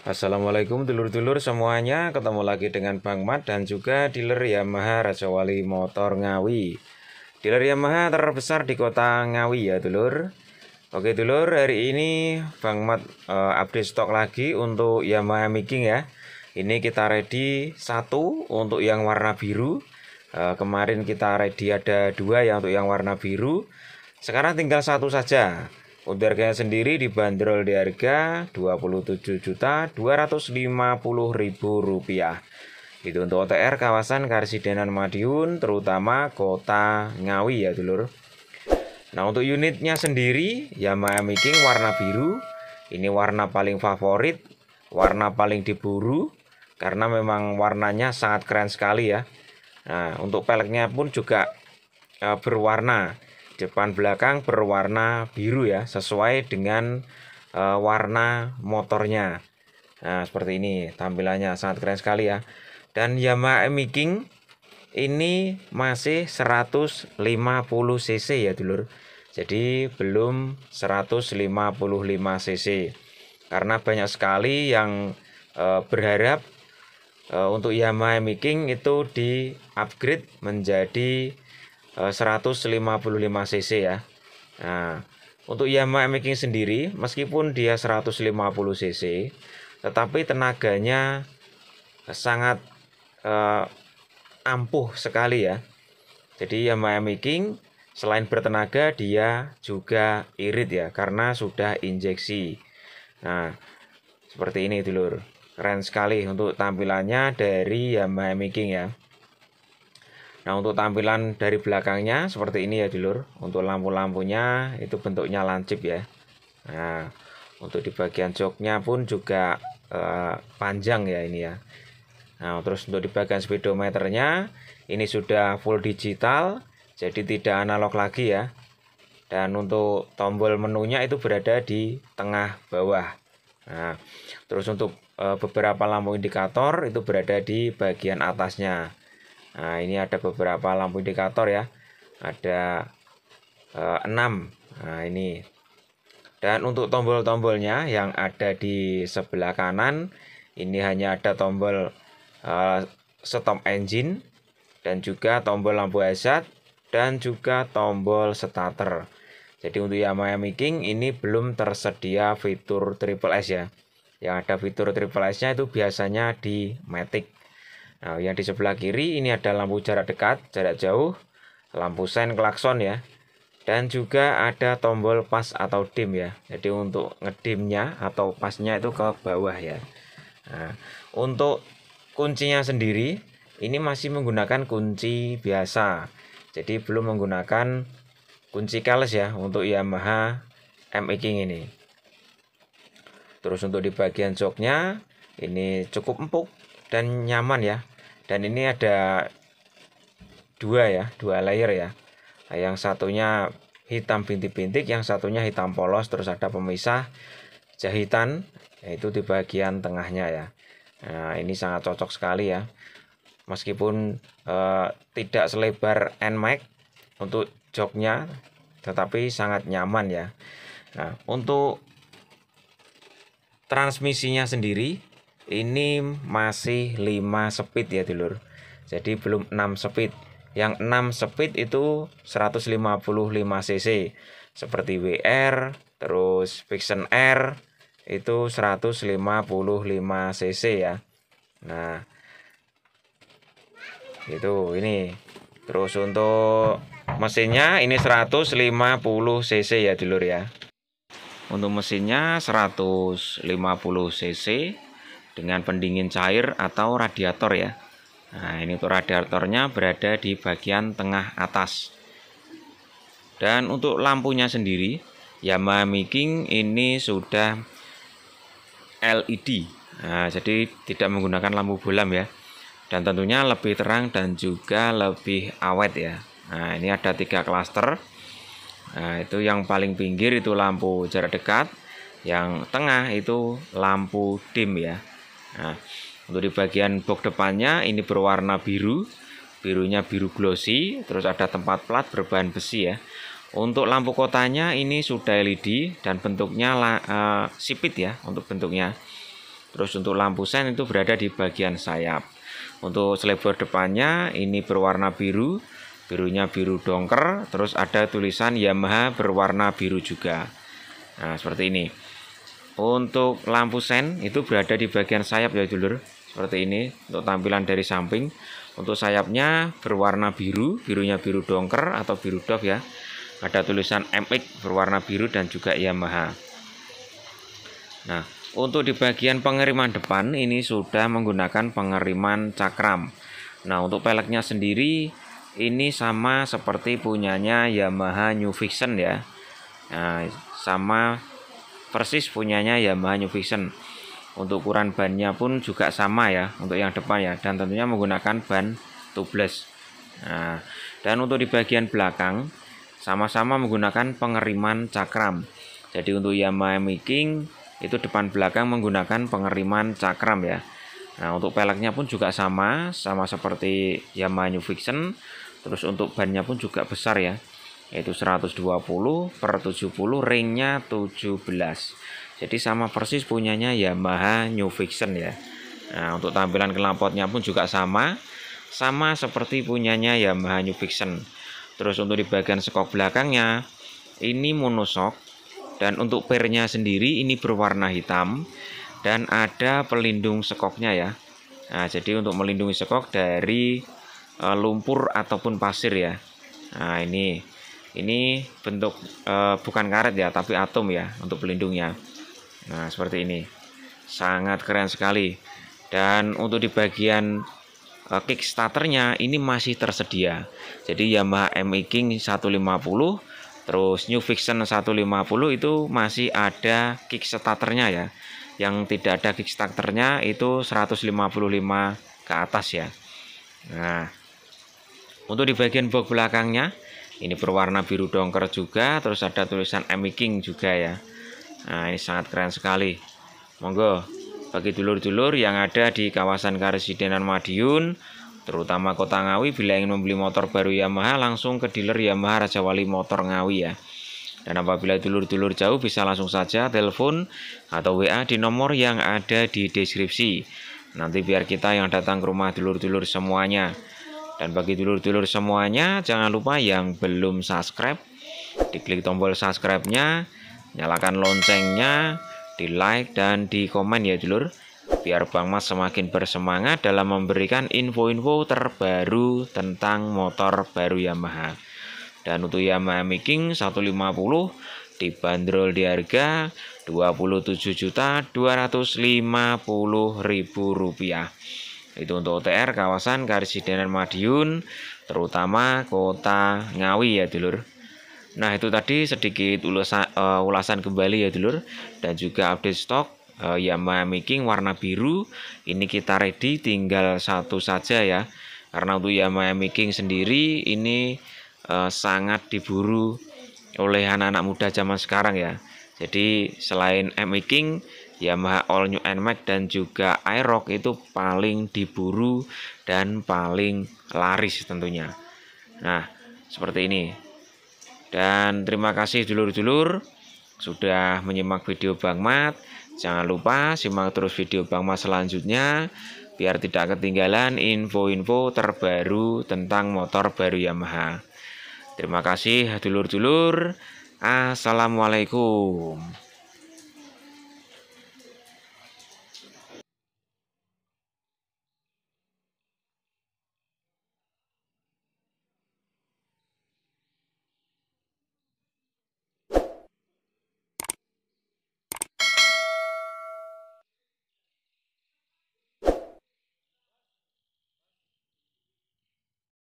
Assalamualaikum dulur-dulur semuanya Ketemu lagi dengan Bang Mat dan juga dealer Yamaha Raja Wali Motor Ngawi Dealer Yamaha terbesar di kota Ngawi ya dulur Oke dulur hari ini Bang Mat uh, update stok lagi untuk Yamaha Miking ya Ini kita ready satu untuk yang warna biru uh, Kemarin kita ready ada dua ya untuk yang warna biru Sekarang tinggal satu saja untuk harganya sendiri dibanderol di harga Rp27.250.000. Itu untuk OTR kawasan Karsidenan Madiun, terutama kota Ngawi ya dulur. Nah untuk unitnya sendiri, Yamaha Miking warna biru. Ini warna paling favorit, warna paling diburu, karena memang warnanya sangat keren sekali ya. Nah untuk peleknya pun juga eh, berwarna depan belakang berwarna biru ya sesuai dengan e, warna motornya nah seperti ini tampilannya sangat keren sekali ya dan Yamaha Mi King ini masih 150 cc ya dulur jadi belum 155 cc karena banyak sekali yang e, berharap e, untuk Yamaha Mi King itu di upgrade menjadi 155 eh, cc ya. Nah, untuk Yamaha Making sendiri meskipun dia 150 cc tetapi tenaganya sangat eh, ampuh sekali ya. Jadi Yamaha Making selain bertenaga dia juga irit ya karena sudah injeksi. Nah, seperti ini dulur. Keren sekali untuk tampilannya dari Yamaha Making ya. Nah untuk tampilan dari belakangnya seperti ini ya dulur. Untuk lampu-lampunya itu bentuknya lancip ya. Nah untuk di bagian joknya pun juga eh, panjang ya ini ya. Nah terus untuk di bagian speedometernya ini sudah full digital jadi tidak analog lagi ya. Dan untuk tombol menunya itu berada di tengah bawah. Nah terus untuk eh, beberapa lampu indikator itu berada di bagian atasnya. Nah, ini ada beberapa lampu indikator ya. Ada eh, enam 6. Nah, ini. Dan untuk tombol-tombolnya yang ada di sebelah kanan, ini hanya ada tombol e, stop engine dan juga tombol lampu hazard dan juga tombol starter. Jadi untuk Yamaha Miking ini belum tersedia fitur triple S ya. Yang ada fitur triple S-nya itu biasanya di Matic. Nah, yang di sebelah kiri ini ada lampu jarak dekat, jarak jauh, lampu sein, klakson ya. Dan juga ada tombol pas atau dim ya. Jadi untuk ngedimnya atau pasnya itu ke bawah ya. Nah, untuk kuncinya sendiri ini masih menggunakan kunci biasa. Jadi belum menggunakan kunci keles ya untuk Yamaha MX King ini. Terus untuk di bagian joknya ini cukup empuk dan nyaman ya dan ini ada dua ya dua layer ya yang satunya hitam bintik-bintik yang satunya hitam polos terus ada pemisah jahitan yaitu di bagian tengahnya ya nah ini sangat cocok sekali ya meskipun eh, tidak selebar NMAX untuk joknya tetapi sangat nyaman ya nah untuk transmisinya sendiri ini masih 5 speed ya dulur jadi belum 6 speed yang 6 speed itu 155 cc seperti WR terus Fiction R itu 155 cc ya nah itu ini terus untuk mesinnya ini 150 cc ya dulur ya untuk mesinnya 150 cc dengan pendingin cair atau radiator ya. Nah, ini untuk radiatornya berada di bagian tengah atas. Dan untuk lampunya sendiri, Yamaha Miking ini sudah LED. Nah, jadi tidak menggunakan lampu bulam ya. Dan tentunya lebih terang dan juga lebih awet ya. Nah, ini ada tiga klaster. Nah, itu yang paling pinggir itu lampu jarak dekat, yang tengah itu lampu dim ya. Nah, untuk di bagian box depannya ini berwarna biru, birunya biru glossy, terus ada tempat plat berbahan besi ya. Untuk lampu kotanya ini sudah LED dan bentuknya uh, sipit ya untuk bentuknya. Terus untuk lampu sen itu berada di bagian sayap. Untuk selebor depannya ini berwarna biru, birunya biru dongker, terus ada tulisan Yamaha berwarna biru juga. Nah, seperti ini. Untuk lampu sen itu berada di bagian sayap ya dulur, seperti ini untuk tampilan dari samping. Untuk sayapnya berwarna biru, birunya biru dongker atau biru doff ya. Ada tulisan MX berwarna biru dan juga Yamaha. Nah, untuk di bagian pengeriman depan ini sudah menggunakan pengeriman cakram. Nah, untuk peleknya sendiri ini sama seperti punyanya Yamaha New Vision ya. Nah, sama persis punyanya Yamaha New Vision untuk ukuran bannya pun juga sama ya untuk yang depan ya dan tentunya menggunakan ban tubeless nah, dan untuk di bagian belakang sama-sama menggunakan pengeriman cakram jadi untuk Yamaha King itu depan belakang menggunakan pengeriman cakram ya Nah untuk peleknya pun juga sama Sama seperti Yamaha New Fiction Terus untuk bannya pun juga besar ya yaitu 120 per 70 ringnya 17 jadi sama persis punyanya Yamaha New Fiction ya nah untuk tampilan kelapotnya pun juga sama sama seperti punyanya Yamaha New Fiction terus untuk di bagian skok belakangnya ini monosok dan untuk pernya sendiri ini berwarna hitam dan ada pelindung sekoknya ya nah, jadi untuk melindungi sekok dari eh, lumpur ataupun pasir ya nah ini ini bentuk eh, bukan karet ya tapi atom ya untuk pelindungnya nah seperti ini sangat keren sekali dan untuk di bagian kick eh, kickstarternya ini masih tersedia jadi Yamaha MI e King 150 terus New Fiction 150 itu masih ada kickstarternya ya yang tidak ada kickstarternya itu 155 ke atas ya nah untuk di bagian box belakangnya ini berwarna biru dongker juga terus ada tulisan King juga ya nah ini sangat keren sekali monggo bagi dulur-dulur yang ada di kawasan Karesidenan Madiun terutama kota Ngawi bila ingin membeli motor baru Yamaha langsung ke dealer Yamaha Raja Wali Motor Ngawi ya dan apabila dulur-dulur jauh bisa langsung saja telepon atau WA di nomor yang ada di deskripsi nanti biar kita yang datang ke rumah dulur-dulur semuanya dan bagi dulur-dulur semuanya, jangan lupa yang belum subscribe, diklik tombol subscribe-nya, nyalakan loncengnya, di like dan di komen ya dulur. Biar Bang Mas semakin bersemangat dalam memberikan info-info terbaru tentang motor baru Yamaha. Dan untuk Yamaha Miking 150 dibanderol di harga Rp27.250.000. Itu untuk OTR kawasan Karisidenan Madiun, terutama Kota Ngawi ya, Dulur. Nah, itu tadi sedikit ulasan, uh, eh, ulasan kembali ya, Dulur, dan juga update stok uh, Yamaha Making warna biru. Ini kita ready tinggal satu saja ya. Karena untuk Yamaha Making sendiri ini uh, sangat diburu oleh anak-anak muda zaman sekarang ya. Jadi selain M-Making Yamaha All New NMAX dan juga Aerox itu paling diburu dan paling laris tentunya. Nah, seperti ini. Dan terima kasih dulur-dulur sudah menyimak video Bang Mat. Jangan lupa simak terus video Bang Mat selanjutnya biar tidak ketinggalan info-info terbaru tentang motor baru Yamaha. Terima kasih dulur-dulur. Assalamualaikum.